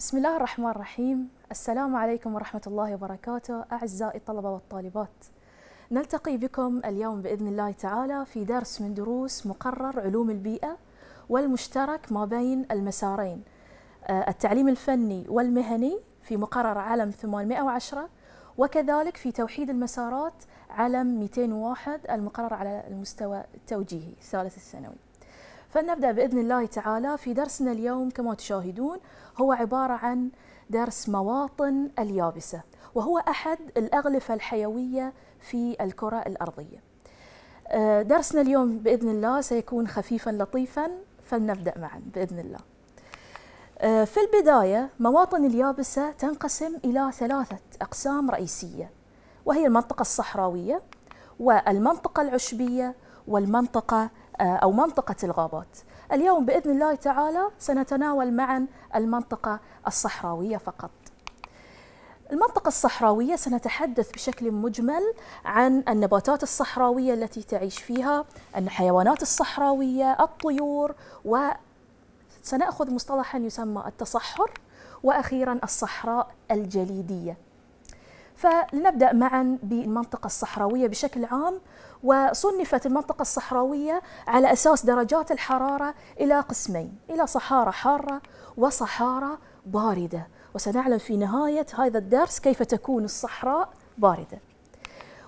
بسم الله الرحمن الرحيم السلام عليكم ورحمة الله وبركاته أعزائي الطلبة والطالبات نلتقي بكم اليوم بإذن الله تعالى في درس من دروس مقرر علوم البيئة والمشترك ما بين المسارين آه، التعليم الفني والمهني في مقرر علم 810 وكذلك في توحيد المسارات علم 201 المقرر على المستوى التوجيهي الثالث الثانوي فلنبدأ بإذن الله تعالى في درسنا اليوم كما تشاهدون هو عبارة عن درس مواطن اليابسة وهو أحد الأغلفة الحيوية في الكرة الأرضية آه، درسنا اليوم بإذن الله سيكون خفيفا لطيفا فلنبدأ معا بإذن الله آه، في البداية مواطن اليابسة تنقسم إلى ثلاثة أقسام رئيسية وهي المنطقة الصحراوية والمنطقة العشبية والمنطقة أو منطقة الغابات اليوم بإذن الله تعالى سنتناول معا المنطقة الصحراوية فقط المنطقة الصحراوية سنتحدث بشكل مجمل عن النباتات الصحراوية التي تعيش فيها الحيوانات الصحراوية الطيور وسنأخذ مصطلحا يسمى التصحر وأخيرا الصحراء الجليدية فلنبدأ معا بالمنطقة الصحراوية بشكل عام وصنفت المنطقة الصحراوية على أساس درجات الحرارة إلى قسمين إلى صحارى حارة وصحارى باردة وسنعلم في نهاية هذا الدرس كيف تكون الصحراء باردة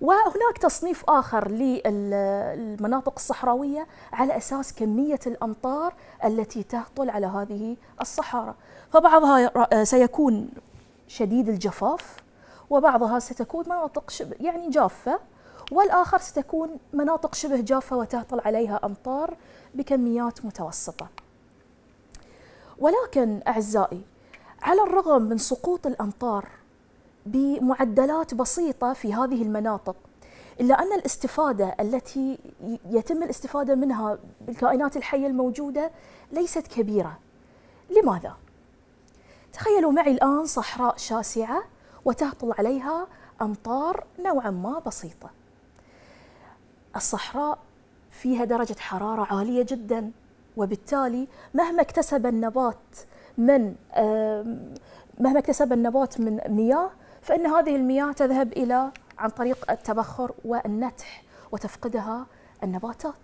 وهناك تصنيف آخر للمناطق الصحراوية على أساس كمية الأمطار التي تهطل على هذه الصحارى فبعضها آه، سيكون شديد الجفاف وبعضها ستكون مناطق شبه يعني جافة والآخر ستكون مناطق شبه جافة وتهطل عليها أمطار بكميات متوسطة ولكن أعزائي على الرغم من سقوط الأمطار بمعدلات بسيطة في هذه المناطق إلا أن الاستفادة التي يتم الاستفادة منها بالكائنات الحية الموجودة ليست كبيرة لماذا؟ تخيلوا معي الآن صحراء شاسعة وتهطل عليها أمطار نوعا ما بسيطة الصحراء فيها درجة حرارة عالية جدا وبالتالي مهما اكتسب النبات من مهما اكتسب النبات من مياه فإن هذه المياه تذهب إلى عن طريق التبخر والنتح وتفقدها النباتات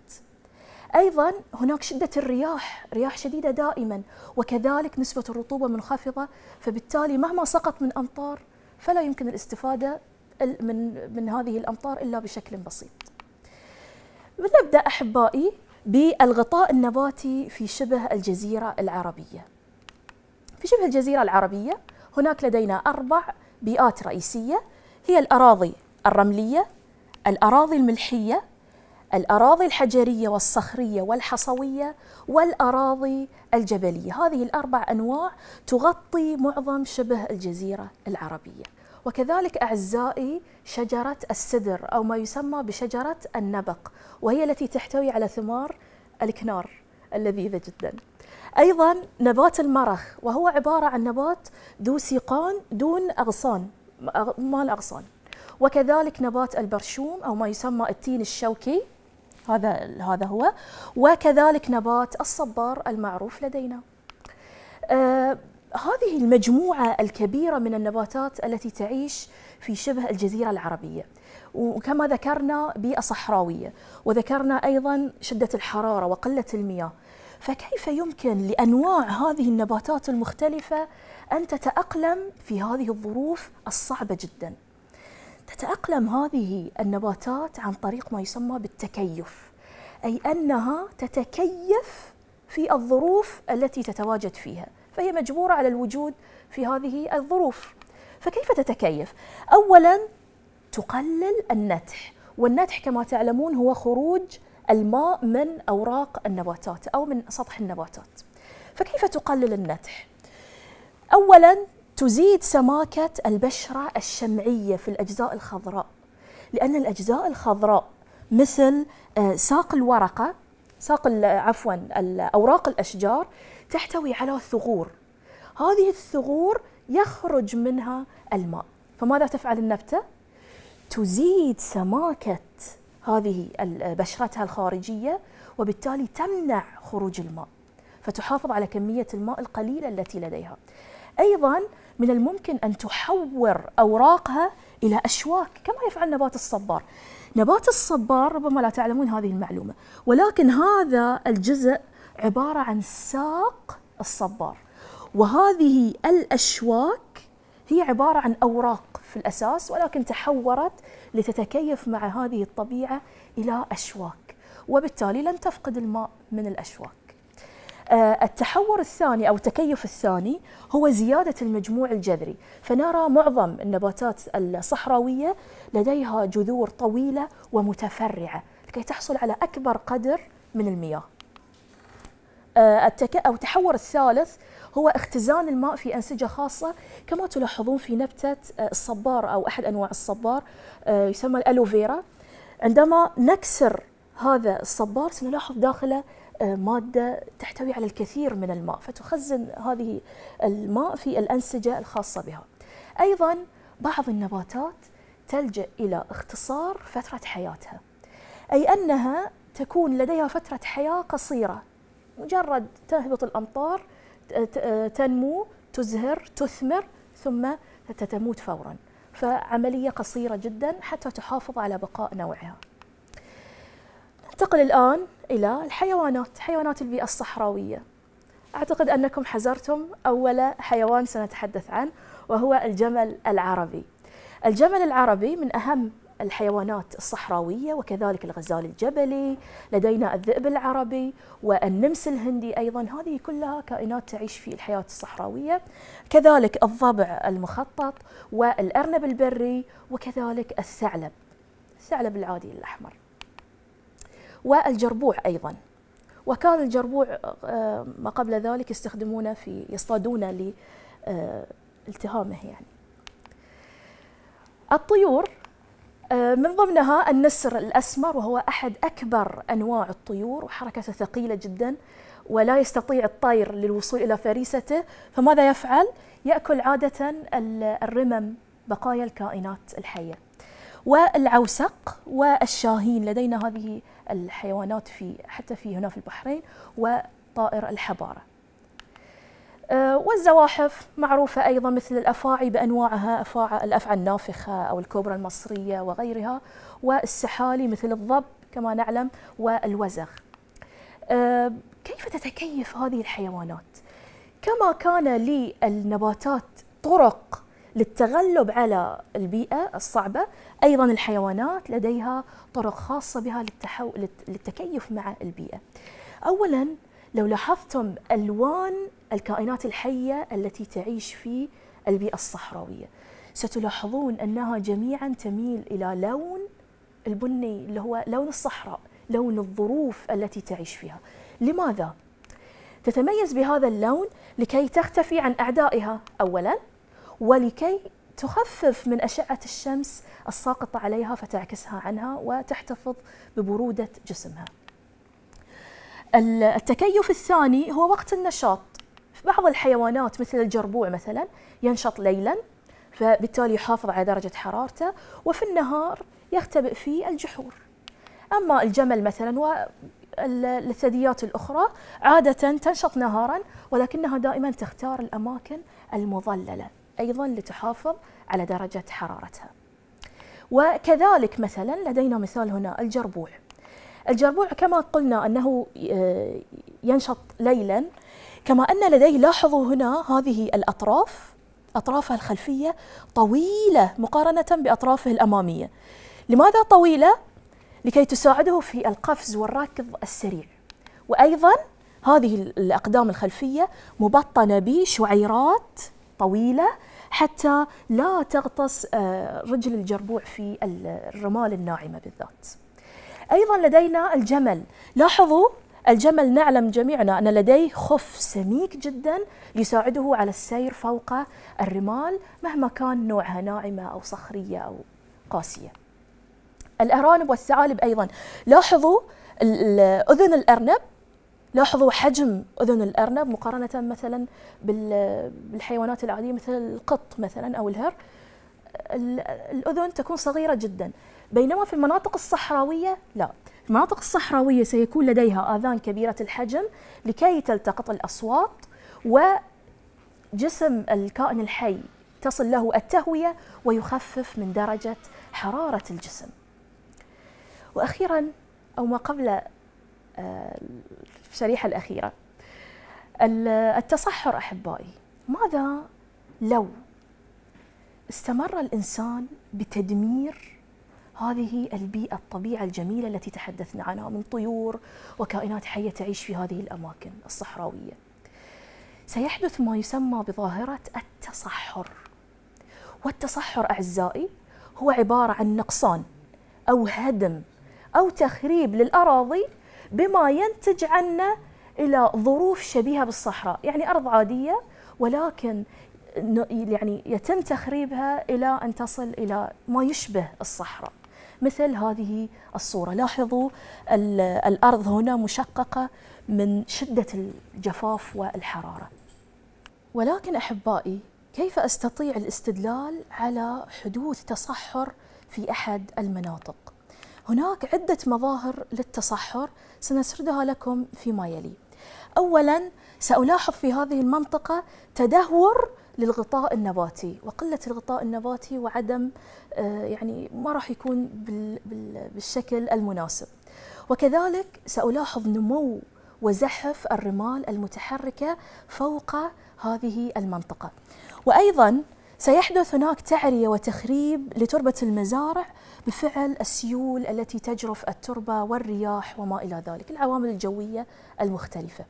ايضا هناك شده الرياح، رياح شديده دائما وكذلك نسبه الرطوبه منخفضه فبالتالي مهما سقط من امطار فلا يمكن الاستفاده من من هذه الامطار الا بشكل بسيط. بنبدا احبائي بالغطاء النباتي في شبه الجزيره العربيه. في شبه الجزيره العربيه هناك لدينا اربع بيئات رئيسيه هي الاراضي الرمليه، الاراضي الملحيه، الأراضي الحجرية والصخرية والحصوية والأراضي الجبلية هذه الأربع أنواع تغطي معظم شبه الجزيرة العربية وكذلك أعزائي شجرة السدر أو ما يسمى بشجرة النبق وهي التي تحتوي على ثمار الكنار اللذيذة جدا أيضا نبات المرخ وهو عبارة عن نبات ذو سيقان دون أغصان ما الأغصان وكذلك نبات البرشوم أو ما يسمى التين الشوكي هذا هذا هو وكذلك نبات الصبار المعروف لدينا آه، هذه المجموعة الكبيرة من النباتات التي تعيش في شبه الجزيرة العربية وكما ذكرنا بيئة صحراوية وذكرنا أيضا شدة الحرارة وقلة المياه فكيف يمكن لأنواع هذه النباتات المختلفة أن تتأقلم في هذه الظروف الصعبة جدا تتأقلم هذه النباتات عن طريق ما يسمى بالتكيف أي أنها تتكيف في الظروف التي تتواجد فيها فهي مجبورة على الوجود في هذه الظروف فكيف تتكيف؟ أولا تقلل النتح والنتح كما تعلمون هو خروج الماء من أوراق النباتات أو من سطح النباتات فكيف تقلل النتح؟ أولا تزيد سماكة البشرة الشمعية في الأجزاء الخضراء لأن الأجزاء الخضراء مثل آه، ساق الورقة ساق عفوا أوراق الأشجار تحتوي على ثغور هذه الثغور يخرج منها الماء فماذا تفعل النبتة؟ تزيد سماكة هذه بشرتها الخارجية وبالتالي تمنع خروج الماء فتحافظ على كمية الماء القليلة التي لديها أيضا من الممكن أن تحور أوراقها إلى أشواك كما يفعل نبات الصبار نبات الصبار ربما لا تعلمون هذه المعلومة ولكن هذا الجزء عبارة عن ساق الصبار وهذه الأشواك هي عبارة عن أوراق في الأساس ولكن تحورت لتتكيف مع هذه الطبيعة إلى أشواك وبالتالي لن تفقد الماء من الأشواك آه، التحور الثاني او التكيف الثاني هو زياده المجموع الجذري، فنرى معظم النباتات الصحراويه لديها جذور طويله ومتفرعه لكي تحصل على اكبر قدر من المياه. آه، التك... أو التحور الثالث هو اختزان الماء في أنسجة خاصة كما تلاحظون في نبتة آه، الصبار أو أحد أنواع الصبار آه، يسمى الألوفيرا عندما نكسر هذا الصبار سنلاحظ داخله مادة تحتوي على الكثير من الماء فتخزن هذه الماء في الأنسجة الخاصة بها أيضا بعض النباتات تلجأ إلى اختصار فترة حياتها أي أنها تكون لديها فترة حياة قصيرة مجرد تهبط الأمطار تنمو تزهر تثمر ثم تموت فورا فعملية قصيرة جدا حتى تحافظ على بقاء نوعها ننتقل الآن إلى الحيوانات حيوانات البيئة الصحراوية أعتقد أنكم حزرتم أول حيوان سنتحدث عنه وهو الجمل العربي الجمل العربي من أهم الحيوانات الصحراوية وكذلك الغزال الجبلي لدينا الذئب العربي والنمس الهندي أيضا هذه كلها كائنات تعيش في الحياة الصحراوية كذلك الضبع المخطط والأرنب البري وكذلك الثعلب الثعلب العادي الأحمر والجربوع أيضا وكان الجربوع آه، ما قبل ذلك يستخدمونه في يصطادونه لالتهامه يعني الطيور آه، من ضمنها النسر الأسمر وهو أحد أكبر أنواع الطيور وحركته ثقيلة جدا ولا يستطيع الطير للوصول إلى فريسته فماذا يفعل؟ يأكل عادة الرمم بقايا الكائنات الحية والعوسق والشاهين لدينا هذه الحيوانات في حتى في هنا في البحرين وطائر الحباره آه، والزواحف معروفة أيضا مثل الأفاعي بأنواعها أفاع الأفعى النافخة أو الكوبرا المصرية وغيرها والسحالي مثل الضب كما نعلم والوزغ آه، كيف تتكيف هذه الحيوانات؟ كما كان للنباتات طرق للتغلب على البيئة الصعبة أيضا الحيوانات لديها طرق خاصة بها للتكيف مع البيئة أولا لو لاحظتم ألوان الكائنات الحية التي تعيش في البيئة الصحراوية ستلاحظون أنها جميعا تميل إلى لون البني اللي هو لون الصحراء لون الظروف التي تعيش فيها لماذا؟ تتميز بهذا اللون لكي تختفي عن أعدائها أولا ولكي تخفف من أشعة الشمس الساقطة عليها فتعكسها عنها وتحتفظ ببرودة جسمها التكيف الثاني هو وقت النشاط بعض الحيوانات مثل الجربوع مثلا ينشط ليلا فبالتالي يحافظ على درجة حرارته وفي النهار يختبئ في الجحور أما الجمل مثلا والثدييات الأخرى عادة تنشط نهارا ولكنها دائما تختار الأماكن المظللة أيضا لتحافظ على درجة حرارتها وكذلك مثلا لدينا مثال هنا الجربوع الجربوع كما قلنا أنه آه، ينشط ليلا كما أن لديه لاحظوا هنا هذه الأطراف أطرافها الخلفية طويلة مقارنة بأطرافه الأمامية لماذا طويلة؟ لكي تساعده في القفز والركض السريع وأيضا هذه الأقدام الخلفية مبطنة بشعيرات طويلة حتى لا تغطس آه، رجل الجربوع في الرمال الناعمة بالذات أيضا لدينا الجمل لاحظوا الجمل نعلم جميعنا أن لديه خف سميك جدا يساعده على السير فوق الرمال مهما كان نوعها ناعمة أو صخرية أو قاسية الأرانب والثعالب أيضا لاحظوا أذن الأرنب لاحظوا حجم أذن الأرنب مقارنة مثلا بالحيوانات العادية مثل القط مثلا أو الهر الأذن تكون صغيرة جدا بينما في المناطق الصحراوية لا المناطق الصحراوية سيكون لديها آذان كبيرة الحجم لكي تلتقط الأصوات وجسم الكائن الحي تصل له التهوية ويخفف من درجة حرارة الجسم وأخيرا أو ما قبل الشريحة آه، الأخيرة التصحر أحبائي ماذا لو استمر الإنسان بتدمير هذه البيئة الطبيعة الجميلة التي تحدثنا عنها من طيور وكائنات حية تعيش في هذه الأماكن الصحراوية سيحدث ما يسمى بظاهرة التصحر والتصحر أعزائي هو عبارة عن نقصان أو هدم أو تخريب للأراضي بما ينتج عنا إلى ظروف شبيهة بالصحراء يعني أرض عادية ولكن يعني يتم تخريبها إلى أن تصل إلى ما يشبه الصحراء مثل هذه الصورة لاحظوا الأرض هنا مشققة من شدة الجفاف والحرارة ولكن أحبائي كيف أستطيع الاستدلال على حدوث تصحر في أحد المناطق هناك عدة مظاهر للتصحر سنسردها لكم فيما يلي أولاً سألاحظ في هذه المنطقة تدهور للغطاء النباتي وقله الغطاء النباتي وعدم آه، يعني ما راح يكون بالشكل المناسب وكذلك سألاحظ نمو وزحف الرمال المتحركة فوق هذه المنطقة وأيضا سيحدث هناك تعرية وتخريب لتربة المزارع بفعل السيول التي تجرف التربة والرياح وما إلى ذلك العوامل الجوية المختلفة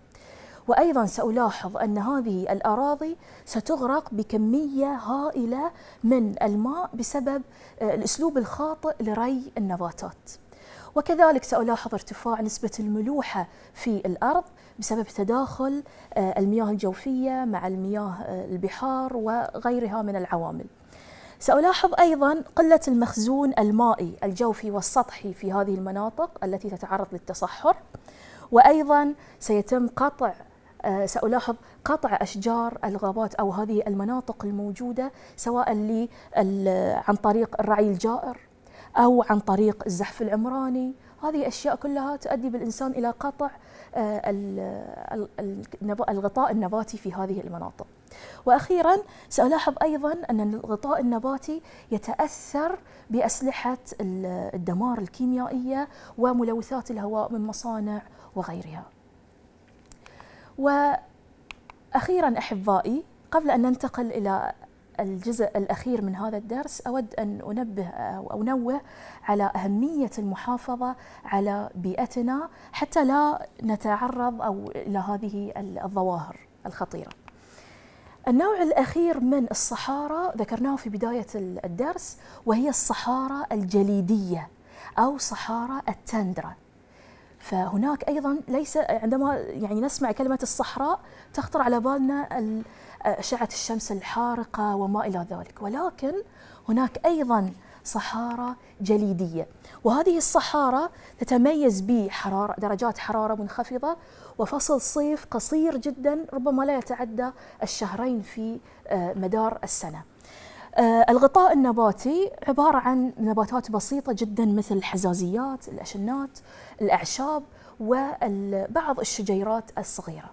وأيضا سألاحظ أن هذه الأراضي ستغرق بكمية هائلة من الماء بسبب آه، الأسلوب الخاطئ لري النباتات وكذلك سألاحظ ارتفاع نسبة الملوحة في الأرض بسبب تداخل آه، المياه الجوفية مع المياه آه، البحار وغيرها من العوامل سألاحظ أيضا قلة المخزون المائي الجوفي والسطحي في هذه المناطق التي تتعرض للتصحر وأيضا سيتم قطع آه، سألاحظ قطع أشجار الغابات أو هذه المناطق الموجودة سواء عن طريق الرعي الجائر أو عن طريق الزحف العمراني هذه أشياء كلها تؤدي بالإنسان إلى قطع آه، الغطاء النباتي في هذه المناطق واخيرا سالاحظ ايضا ان الغطاء النباتي يتاثر باسلحه الدمار الكيميائيه وملوثات الهواء من مصانع وغيرها واخيرا احبائي قبل ان ننتقل الى الجزء الاخير من هذا الدرس اود ان انبه او انوه على اهميه المحافظه على بيئتنا حتى لا نتعرض او الى هذه الظواهر الخطيره. النوع الاخير من الصحارى ذكرناه في بدايه الدرس وهي الصحارى الجليديه او صحارى التندرة فهناك ايضا ليس عندما يعني نسمع كلمه الصحراء تخطر على بالنا اشعه الشمس الحارقه وما الى ذلك ولكن هناك ايضا صحارى جليديه وهذه الصحارى تتميز بحراره درجات حراره منخفضه وفصل صيف قصير جدا ربما لا يتعدى الشهرين في آه، مدار السنه آه، الغطاء النباتي عبارة عن نباتات بسيطة جدا مثل الحزازيات، الأشنات، الأعشاب وبعض الشجيرات الصغيرة.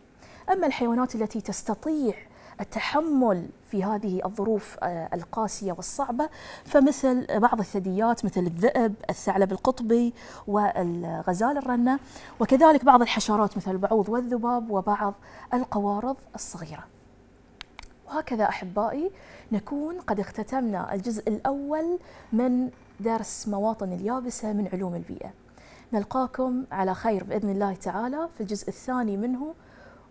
أما الحيوانات التي تستطيع التحمل في هذه الظروف آه، القاسية والصعبة فمثل بعض الثدييات مثل الذئب الثعلب القطبي والغزال الرنة وكذلك بعض الحشرات مثل البعوض والذباب وبعض القوارض الصغيرة وهكذا أحبائي نكون قد اختتمنا الجزء الأول من درس مواطن اليابسة من علوم البيئة نلقاكم على خير بإذن الله تعالى في الجزء الثاني منه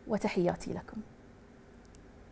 وتحياتي لكم